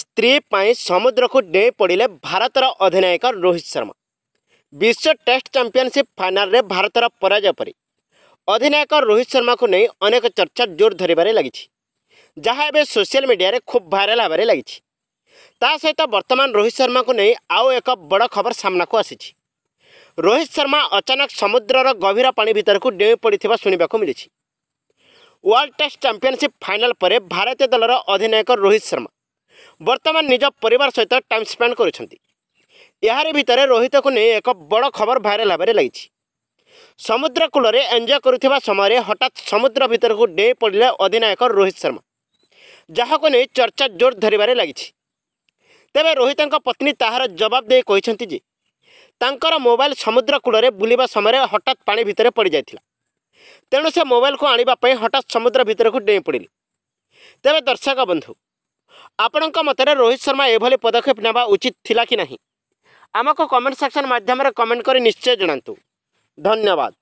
ସ୍ତ୍ରୀ ପାଇଁ ସମୁଦ୍ରକୁ ଡେଇଁ ପଡ଼ିଲେ ଭାରତର ଅଧିନାୟକ ରୋହିତ ଶର୍ମା ବିଶ୍ୱ ଟେଷ୍ଟ ଚାମ୍ପିଅନସିପ୍ ଫାଇନାଲରେ ଭାରତର ପରାଜୟ ପରେ ଅଧିନାୟକ ରୋହିତ ଶର୍ମାକୁ ନେଇ ଅନେକ ଚର୍ଚ୍ଚା ଜୋର ଧରିବାରେ ଲାଗିଛି ଯାହା ଏବେ ସୋସିଆଲ ମିଡ଼ିଆରେ ଖୁବ୍ ଭାଇରାଲ ହେବାରେ ଲାଗିଛି ତା ସହିତ ବର୍ତ୍ତମାନ ରୋହିତ ଶର୍ମାକୁ ନେଇ ଆଉ ଏକ ବଡ଼ ଖବର ସାମ୍ନାକୁ ଆସିଛି ରୋହିତ ଶର୍ମା ଅଚାନକ ସମୁଦ୍ରର ଗଭୀର ପାଣି ଭିତରକୁ ଡେଇଁ ପଡ଼ିଥିବା ଶୁଣିବାକୁ ମିଳିଛି ୱାର୍ଲଡ ଟେଷ୍ଟ ଚାମ୍ପିଅନସିପ୍ ଫାଇନାଲ ପରେ ଭାରତୀୟ ଦଳର ଅଧିନାୟକ ରୋହିତ ଶର୍ମା ବର୍ତ୍ତମାନ ନିଜ ପରିବାର ସହିତ ଟାଇମ୍ ସ୍ପେଣ୍ଡ କରୁଛନ୍ତି ଏହାରି ଭିତରେ ରୋହିତକୁ ନେଇ ଏକ ବଡ଼ ଖବର ଭାଇରାଲ୍ ହେବାରେ ଲାଗିଛି ସମୁଦ୍ର କୂଳରେ ଏନ୍ଜୟ କରୁଥିବା ସମୟରେ ହଠାତ୍ ସମୁଦ୍ର ଭିତରକୁ ଡେଇଁ ପଡ଼ିଲେ ଅଧିନାୟକ ରୋହିତ ଶର୍ମା ଯାହାକୁ ନେଇ ଚର୍ଚ୍ଚା ଜୋର ଧରିବାରେ ଲାଗିଛି ତେବେ ରୋହିତଙ୍କ ପତ୍ନୀ ତାହାର ଜବାବ ଦେଇ କହିଛନ୍ତି ଯେ ତାଙ୍କର ମୋବାଇଲ୍ ସମୁଦ୍ର କୂଳରେ ବୁଲିବା ସମୟରେ ହଠାତ୍ ପାଣି ଭିତରେ ପଡ଼ିଯାଇଥିଲା ତେଣୁ ସେ ମୋବାଇଲ୍କୁ ଆଣିବା ପାଇଁ ହଠାତ୍ ସମୁଦ୍ର ଭିତରକୁ ଡେଇଁ ପଡ଼ିଲେ ତେବେ ଦର୍ଶକ ବନ୍ଧୁ आपण मतर रोहित शर्मा यह पदक्षेप ना उचित थिला कि नहीं आमको कमेंट सेक्शन मध्यम कमेंट कर निश्चय जनातु धन्यवाद